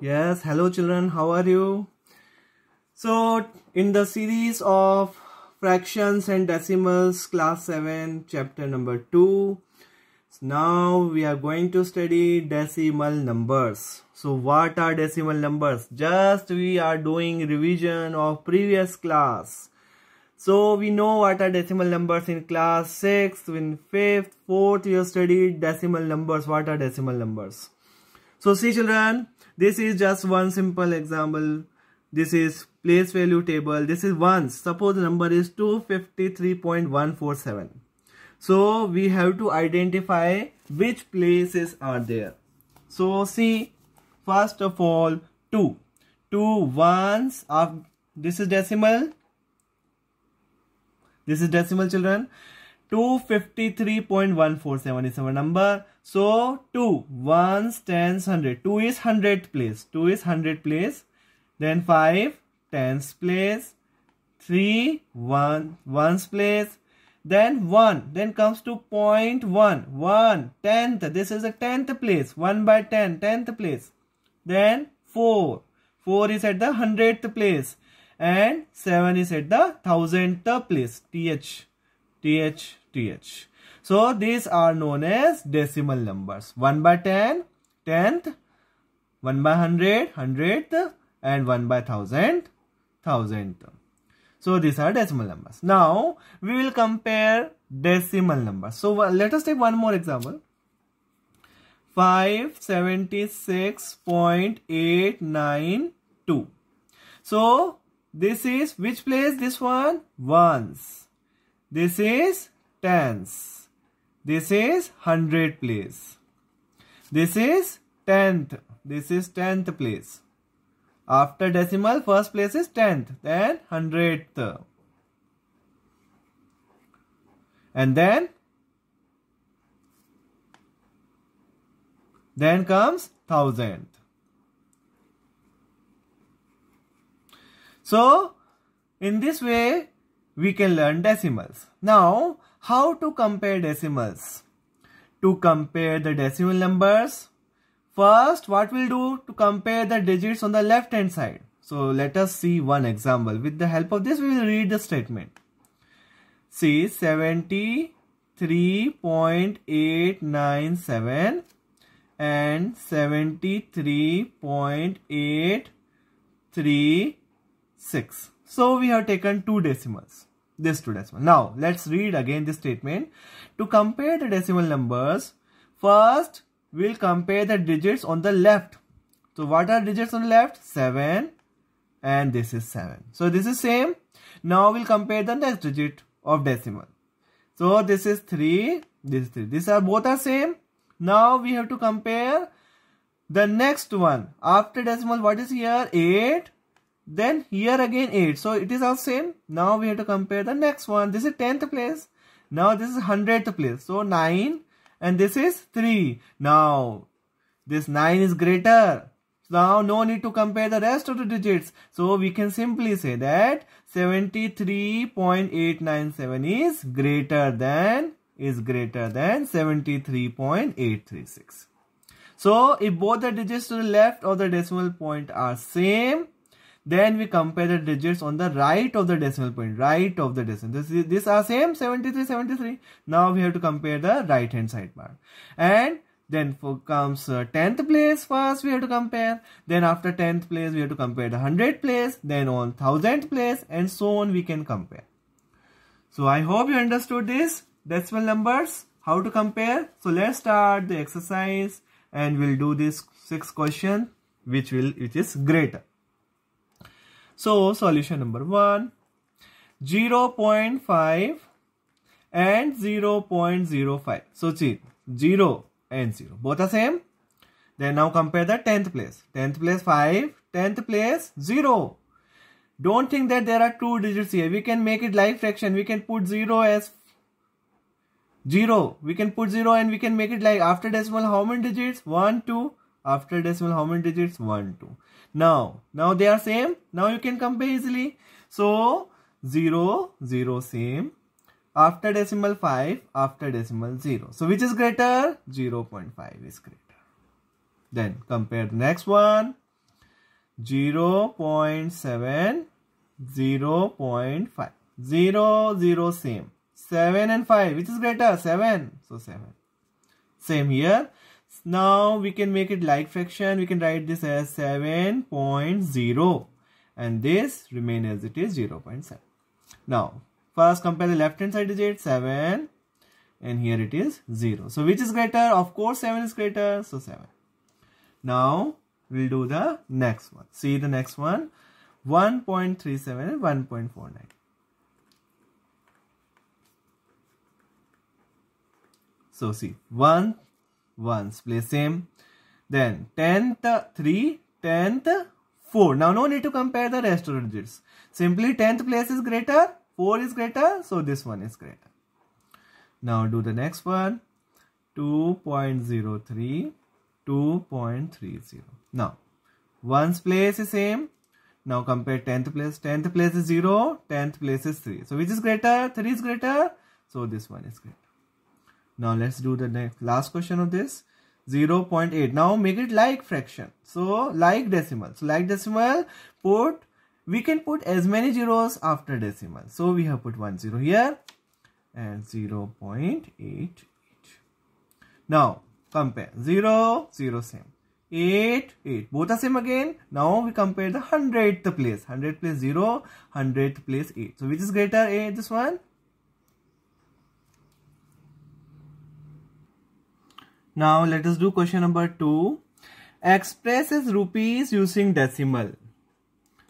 Yes, hello children, how are you? So, in the series of fractions and decimals, class 7, chapter number 2, So now we are going to study decimal numbers. So, what are decimal numbers? Just we are doing revision of previous class. So, we know what are decimal numbers in class 6, in 5th, 4th, we studied decimal numbers. What are decimal numbers? So, see children, this is just one simple example this is place value table this is ones. suppose the number is 253.147 so we have to identify which places are there so see first of all two two ones of this is decimal this is decimal children 253.147 is our number. So 2, 1 tens 100. 2 is hundred place. 2 is hundred place. Then 5, tens place. 3, 1, 1's place. Then 1. Then comes to point 0.1. 1, 10th. This is a 10th place. 1 by 10, 10th place. Then 4. 4 is at the 100th place. And 7 is at the 1000th place. TH th th so these are known as decimal numbers 1 by 10 10th 1 by 100 100th and 1 by 1000 1000th so these are decimal numbers now we will compare decimal numbers so let us take one more example 576.892 so this is which place this one ones this is tens. This is hundred place. This is tenth. This is tenth place. After decimal, first place is tenth, then hundredth. And then, then comes thousand. So, in this way, we can learn decimals. Now, how to compare decimals? To compare the decimal numbers, first what we'll do to compare the digits on the left hand side. So let us see one example. With the help of this, we will read the statement. See 73.897 and 73.836. So we have taken two decimals, this two decimal. Now let's read again this statement. To compare the decimal numbers, first we'll compare the digits on the left. So what are digits on left? 7 and this is 7. So this is same. Now we'll compare the next digit of decimal. So this is 3, this is 3. These are both are same. Now we have to compare the next one. After decimal what is here? 8 then here again 8. So it is all same. Now we have to compare the next one. This is 10th place. Now this is 100th place. So 9 and this is 3. Now this 9 is greater. Now no need to compare the rest of the digits. So we can simply say that 73.897 is greater than is greater than 73.836. So if both the digits to the left of the decimal point are same, then we compare the digits on the right of the decimal point, right of the decimal. This is, this are same 73, 73. Now we have to compare the right hand side part. And then for comes 10th uh, place first we have to compare then after 10th place we have to compare the 100th place then on 1000th place and so on we can compare so i hope you understood this decimal numbers how to compare so let's start the exercise and we'll do this six question which will which is greater so solution number 1, 0 0.5 and 0 0.05. So see 0 and 0, both are same. Then now compare the 10th place. 10th place 5, 10th place 0. Don't think that there are two digits here. We can make it like fraction. We can put 0 as 0. We can put 0 and we can make it like after decimal how many digits? 1, 2, after decimal, how many digits? 1, 2. Now, now they are same. Now you can compare easily. So, 0, 0 same. After decimal 5, after decimal 0. So, which is greater? 0 0.5 is greater. Then, compare the next one. 0 0.7, 0 0.5. 0, 0 same. 7 and 5. Which is greater? 7. So, 7. Same here. Now we can make it like fraction. We can write this as 7.0 and this remain as it is 0.7. Now first compare the left hand side digit 7 and here it is 0. So which is greater? Of course 7 is greater. So 7. Now we'll do the next one. See the next one 1.37 and 1.49. So see, 1 ones. place same. Then 10th 3, 10th 4. Now no need to compare the rest of the digits. Simply 10th place is greater, 4 is greater, so this one is greater. Now do the next one. 2.03, 2.30. Now, 1's place is same. Now compare 10th place. 10th place is 0, 10th place is 3. So which is greater? 3 is greater. So this one is greater. Now let's do the next last question of this. 0 0.8. Now make it like fraction. So like decimal. So like decimal put we can put as many zeros after decimal. So we have put one zero here and 0 0.88. Now compare 0 0 same 8 8 both are same again now we compare the 100th place 100 place 0 100th place 8 so which is greater 8 this one Now let us do question number 2. Expresses rupees using decimal.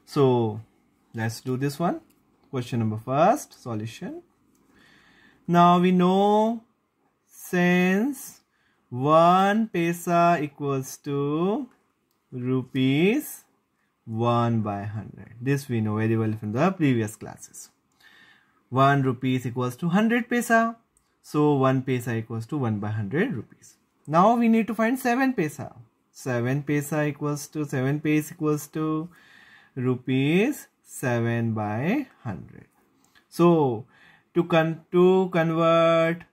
So let's do this one. Question number first, solution. Now we know since 1 pesa equals to rupees 1 by 100. This we know very well from the previous classes. 1 rupees equals to 100 pesa. So 1 pesa equals to 1 by 100 rupees. Now we need to find 7 paisa. 7 paisa equals to 7 paisa equals to rupees 7 by 100. So to, con to convert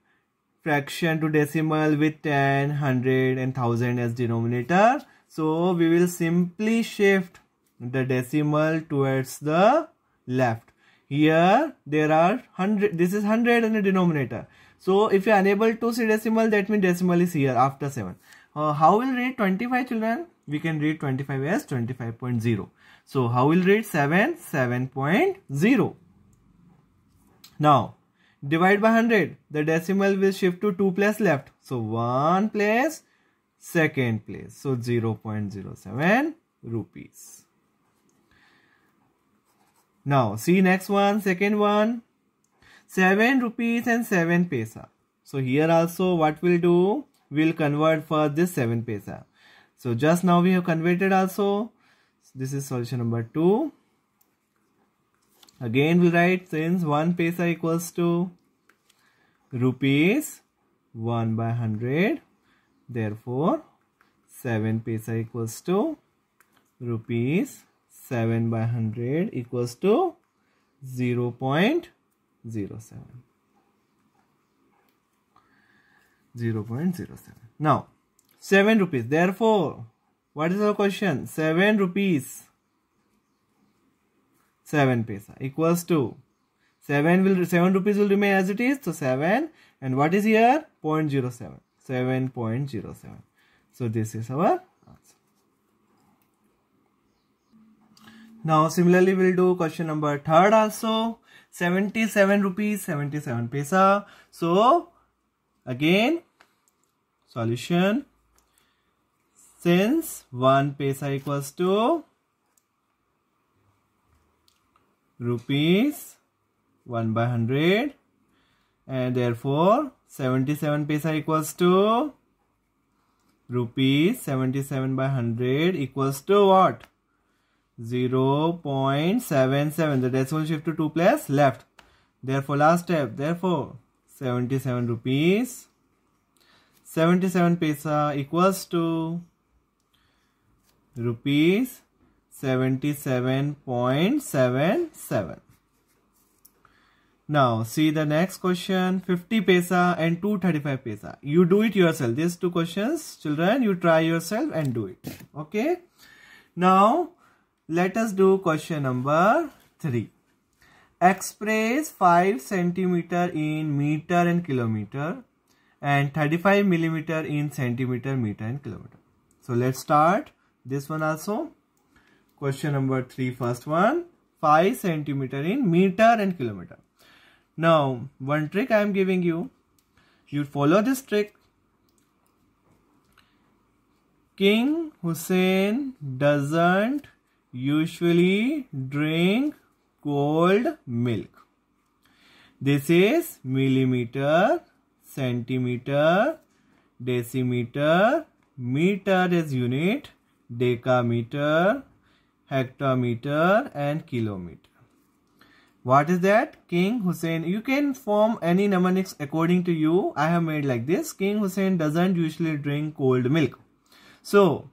fraction to decimal with 10, 100 and 1000 as denominator. So we will simply shift the decimal towards the left. Here there are 100, this is 100 in the denominator. So if you are unable to see decimal, that means decimal is here after 7. Uh, how will read 25 children? We can read 25 as 25.0. So how will read 7? 7.0. Now, divide by 100. The decimal will shift to 2 place left. So 1 place, second place. So 0.07 rupees. Now, see next one, second one. 7 rupees and 7 pesa. So here also what we'll do, we'll convert for this 7 pesa. So just now we have converted also. So this is solution number 2. Again we write since 1 pesa equals to rupees 1 by 100. Therefore 7 pesa equals to rupees 7 by 100 equals to 0. 0, 0 0.07. Now, 7 rupees. Therefore, what is the question? 7 rupees. 7 paisa equals to 7 will 7 rupees will remain as it is. So 7 and what is here? 0 0.07. 7.07. So this is our answer. Now similarly we'll do question number third also. 77 rupees 77 pesa. so again solution since 1 pesa equals to rupees 1 by 100 and therefore 77 pesa equals to rupees 77 by 100 equals to what 0 0.77 the decimal shift to 2 place left therefore last step therefore 77 rupees 77 paisa equals to rupees 77.77 now see the next question 50 paisa and 235 paisa you do it yourself these two questions children you try yourself and do it okay now let us do question number 3. Express 5 centimeter in meter and kilometer and 35 millimeter in centimeter, meter and kilometer. So let's start this one also. Question number 3 first one. 5 centimeter in meter and kilometer. Now one trick I am giving you. You follow this trick. King Hussein doesn't usually drink cold milk. This is millimeter, centimeter, decimeter, meter is unit, decameter, hectometer and kilometer. What is that? King Hussein. You can form any mnemonics according to you. I have made like this. King Hussein doesn't usually drink cold milk. So,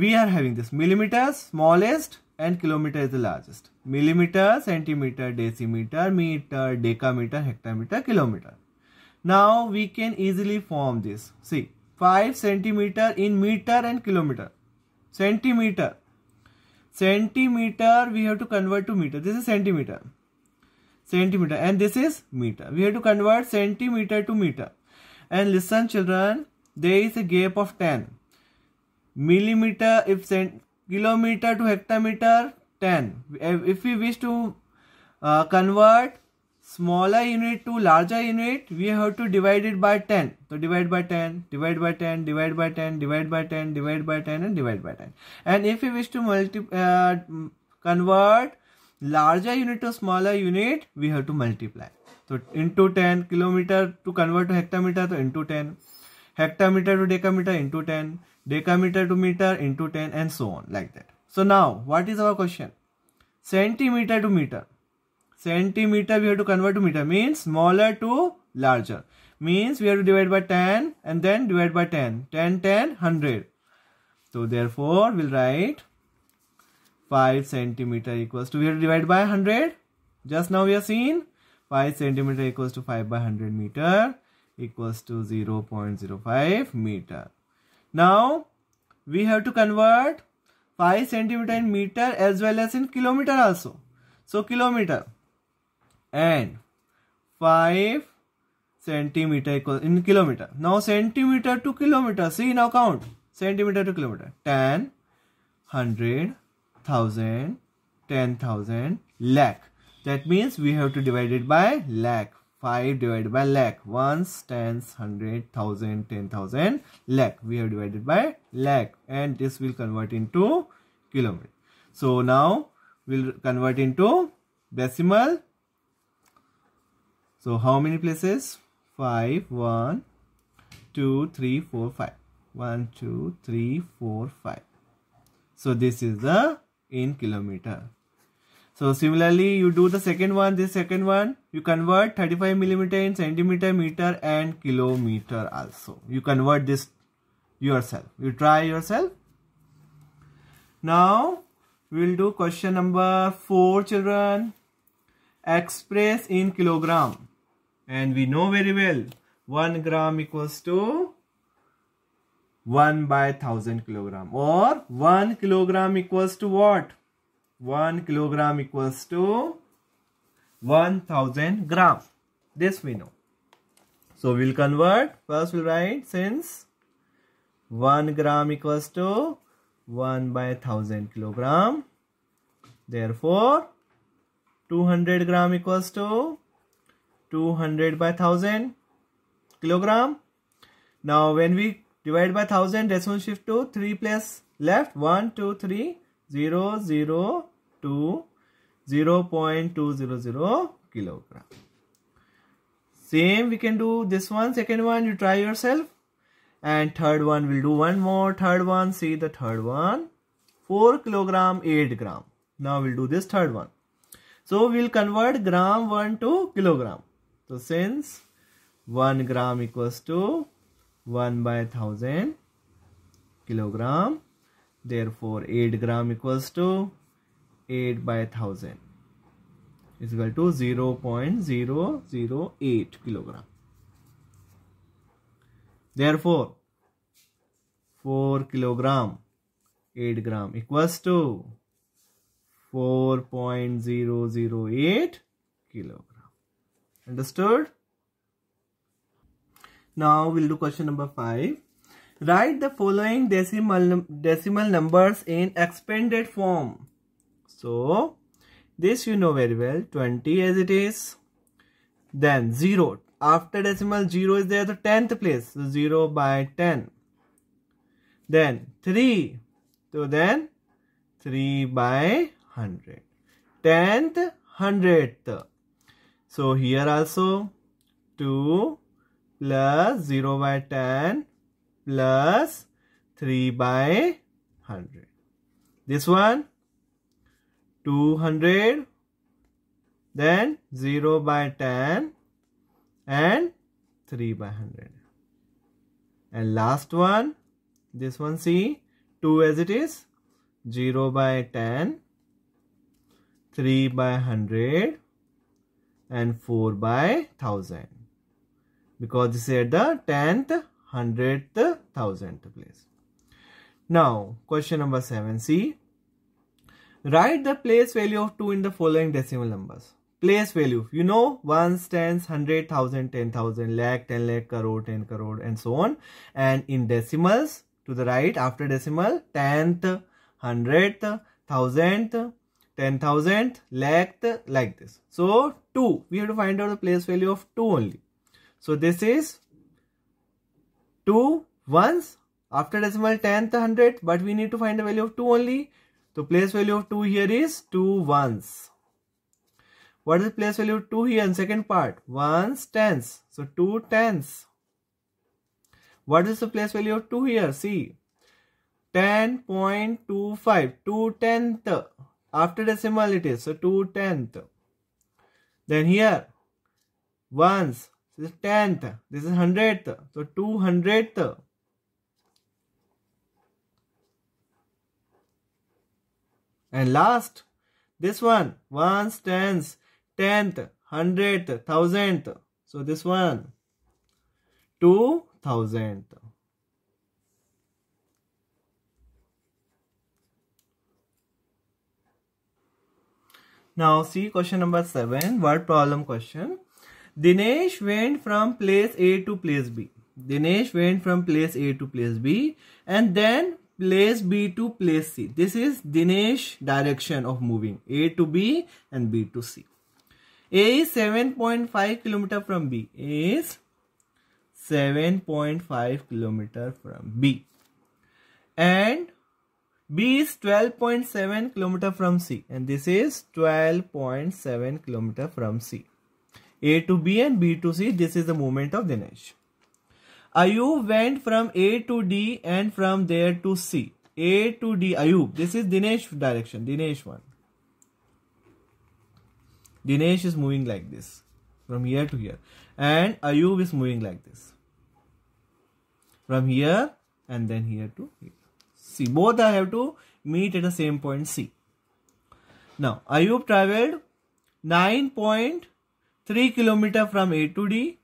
we are having this millimeters smallest and kilometer is the largest millimeter centimeter decimeter meter decameter hectometer kilometer now we can easily form this see 5 centimeter in meter and kilometer centimeter centimeter we have to convert to meter this is centimeter centimeter and this is meter we have to convert centimeter to meter and listen children there is a gap of 10 millimeter if cent kilometer to hectometer 10 if we wish to uh, convert smaller unit to larger unit we have to divide it by 10 so divide by 10 divide by 10 divide by 10 divide by 10 divide by 10 and divide by 10 and if we wish to multi uh, convert larger unit to smaller unit we have to multiply so into 10 kilometer to convert to hectometer so into 10 hectometer to decameter into 10 decameter to meter into 10 and so on like that. So now what is our question? Centimeter to meter. Centimeter we have to convert to meter means smaller to larger. Means we have to divide by 10 and then divide by 10. 10, 10, 100. So therefore we'll write 5 centimeter equals to we have to divide by 100. Just now we have seen 5 centimeter equals to 5 by 100 meter equals to 0 0.05 meter. Now we have to convert 5 centimeter in meter as well as in kilometer also. So kilometer and 5 centimeter equals in kilometer. Now centimeter to kilometer. See now count. Centimeter to kilometer. 10, 100, 1000, 10,000, lakh. That means we have to divide it by lakh. 5 divided by lakh. Once, tens, hundred, thousand, ten thousand, lakh. We have divided by lakh and this will convert into kilometer. So now we'll convert into decimal. So how many places? 5, 1, 2, 3, 4, 5. 1, 2, 3, 4, 5. So this is the in kilometer. So similarly, you do the second one, this second one, you convert 35 millimeter in centimeter, meter and kilometer also. You convert this yourself. You try yourself. Now, we'll do question number 4 children. Express in kilogram. And we know very well, 1 gram equals to 1 by 1000 kilogram or 1 kilogram equals to what? 1 kilogram equals to 1000 gram. This we know. So we'll convert. First we'll write since 1 gram equals to 1 by 1000 kilogram. Therefore 200 gram equals to 200 by 1000 kilogram. Now when we divide by 1000 decimal shift to 3 plus left 1 2 3 0 0 to 0.200 kilogram. Same we can do this one, second one you try yourself. And third one we'll do one more, third one, see the third one. 4 kilogram, 8 gram. Now we'll do this third one. So we'll convert gram 1 to kilogram. So since 1 gram equals to 1 by 1000 kilogram. Therefore 8 gram equals to 8 by 1000 is equal to 0 0.008 kilogram. Therefore, 4 kilogram 8 gram equals to 4.008 kilogram. Understood? Now we'll do question number 5. Write the following decimal, decimal numbers in expanded form so, this you know very well, 20 as it is. Then 0, after decimal 0 is there, the 10th place, so 0 by 10. Then 3, so then 3 by 100. 10th, 100th. So here also 2 plus 0 by 10 plus 3 by 100. This one 200 then 0 by 10 and 3 by 100 and last one this one see 2 as it is 0 by 10 3 by 100 and 4 by 1000 because this is at the 10th 100th 1000th place now question number 7 see Write the place value of 2 in the following decimal numbers. Place value, you know, one stands, 100, 10,000, lakh, 10 lakh, crore, 10 crore and so on. And in decimals, to the right, after decimal, 10th, 100th, 1000th, 10,000, lakh, like this. So 2, we have to find out the place value of 2 only. So this is 2 once after decimal 10th, 100th, but we need to find the value of 2 only. So place value of 2 here is 2 ones. What is place value of 2 here in second part? Ones, tens. So 2 tens. What is the place value of 2 here? See, 10.25. 2 tenth. After decimal it is. So 2 tenth. Then here, ones. This is tenth. This is hundredth. So 2 hundredth. And last, this one ones, tens, tenth, hundredth, thousandth. So this one, two thousandth. Now see question number 7, word problem question. Dinesh went from place A to place B. Dinesh went from place A to place B and then place B to place C. This is Dinesh direction of moving A to B and B to C. A is 7.5 kilometer from B. A is 7.5 kilometer from B. And B is 12.7 kilometer from C. And this is 12.7 kilometer from C. A to B and B to C. This is the movement of Dinesh. Ayub went from A to D and from there to C. A to D, Ayub. This is Dinesh direction, Dinesh one. Dinesh is moving like this from here to here and Ayub is moving like this from here and then here to here. C. Both I have to meet at the same point C. Now Ayub traveled 9.3 kilometer from A to D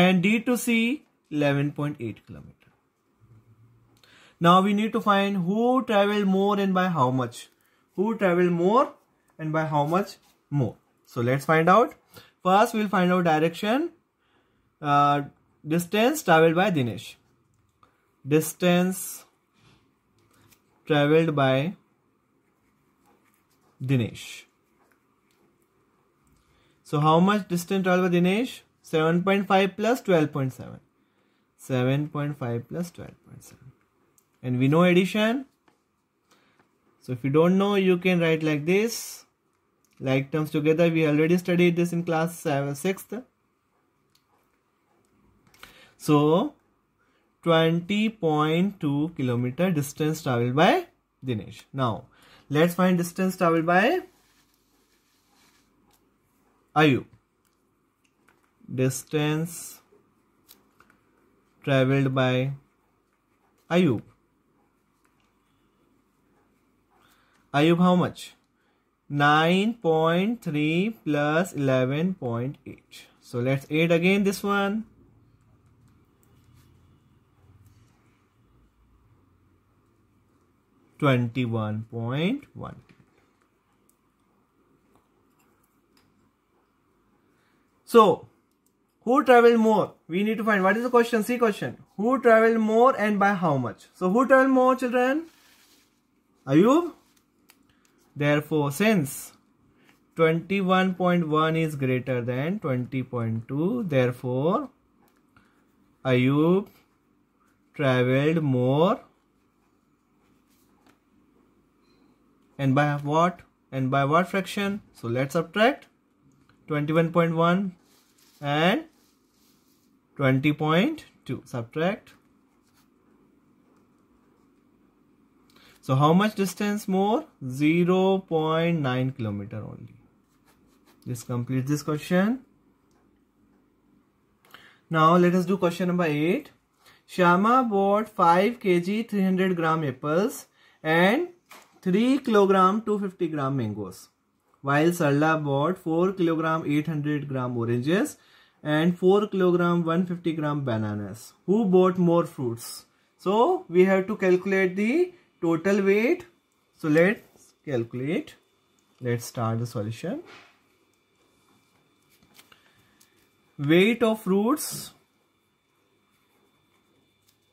and D to C 11.8 kilometer. Now we need to find who traveled more and by how much. Who traveled more and by how much more. So let's find out. First we'll find out direction. Uh, distance traveled by Dinesh. Distance traveled by Dinesh. So how much distance traveled by Dinesh? 7.5 plus 12.7. 7.5 plus 12.7. And we know addition. So if you don't know, you can write like this. Like terms together, we already studied this in class 7, 6th. So 20.2 kilometer distance traveled by Dinesh. Now let's find distance traveled by Ayub distance traveled by Ayub. Ayub how much? 9.3 plus 11.8. So let's add again this one. Twenty-one point one. So who traveled more? We need to find. What is the question? See question. Who traveled more and by how much? So who traveled more children? Ayub? Therefore, since 21.1 is greater than 20.2, therefore, Ayub traveled more and by what and by what fraction so let's subtract 21.1 and 20.2 subtract so how much distance more 0 0.9 kilometer only this completes this question now let us do question number 8 Shama bought 5 kg 300 gram apples and 3 kg 250 gram mangoes while Sarla bought 4 kg 800 gram oranges and 4 kilogram 150 gram bananas. Who bought more fruits? So we have to calculate the total weight. So let's calculate. Let's start the solution. Weight of fruits.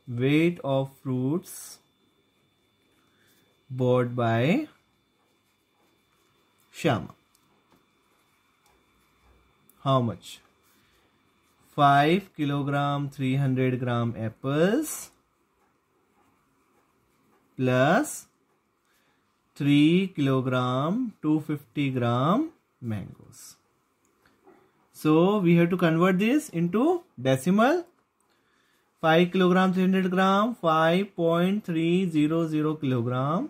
Weight of fruits bought by Shama. How much? 5 kilogram 300 gram apples plus 3 kilogram 250 gram mangoes. So we have to convert this into decimal 5 kilogram 300 gram 5.300 kilogram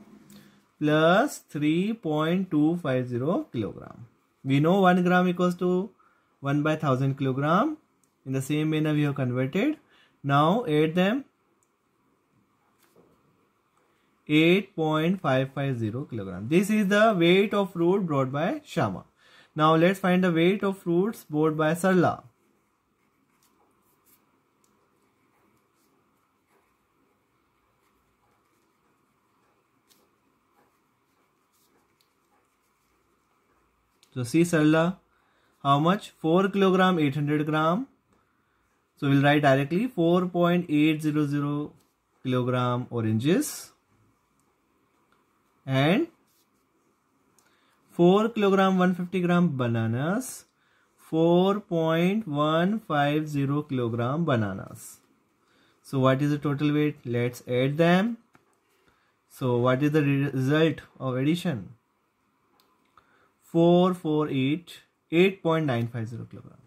plus 3.250 kilogram. We know 1 gram equals to 1 by 1000 kilogram in the same manner we have converted now add them 8.550 kilogram this is the weight of fruit brought by shama now let's find the weight of fruits brought by sarla so see sarla how much 4 kilogram 800 gram so we'll write directly 4.800 kilogram oranges and 4 kilogram 150 gram bananas 4.150 kilogram bananas so what is the total weight let's add them so what is the result of addition 448 8.950 kilogram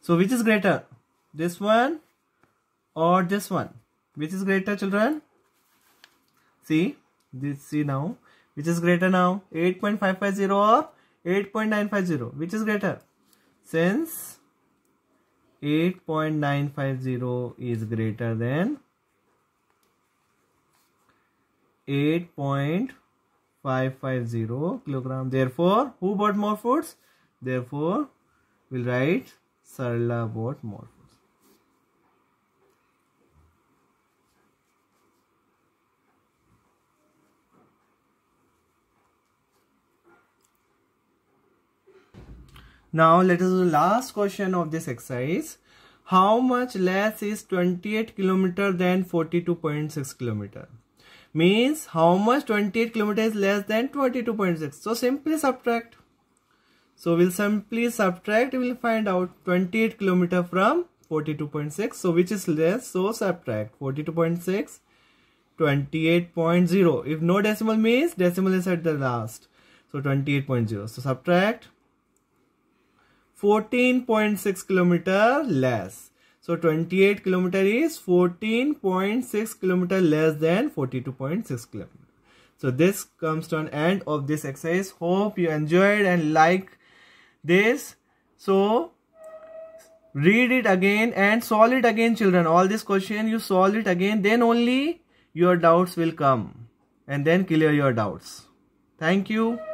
so which is greater this one or this one which is greater children see this see now which is greater now 8.550 or 8.950 which is greater since 8.950 is greater than 8.550 kilogram therefore who bought more foods therefore we'll write sarla bought more Now let us do the last question of this exercise. How much less is 28 km than 42.6 km? Means how much 28 km is less than 22.6. So simply subtract. So we'll simply subtract, we'll find out 28 km from 42.6. So which is less? So subtract 42.6, 28.0. If no decimal means decimal is at the last. So 28.0. So subtract 14.6 kilometer less. So 28 kilometer is 14.6 kilometer less than 42.6 kilometer. So this comes to an end of this exercise. Hope you enjoyed and like this. So read it again and solve it again children. All this question you solve it again then only your doubts will come and then clear your doubts. Thank you.